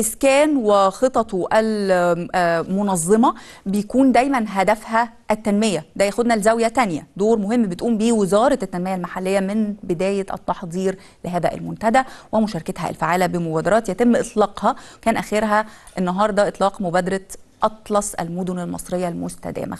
إسكان وخططه المنظمة بيكون دايما هدفها التنمية ده ياخدنا لزاوية تانية دور مهم بتقوم به وزارة التنمية المحلية من بداية التحضير لهذا المنتدى ومشاركتها الفعالة بمبادرات يتم إطلاقها كان آخرها النهاردة إطلاق مبادرة أطلس المدن المصرية المستدامة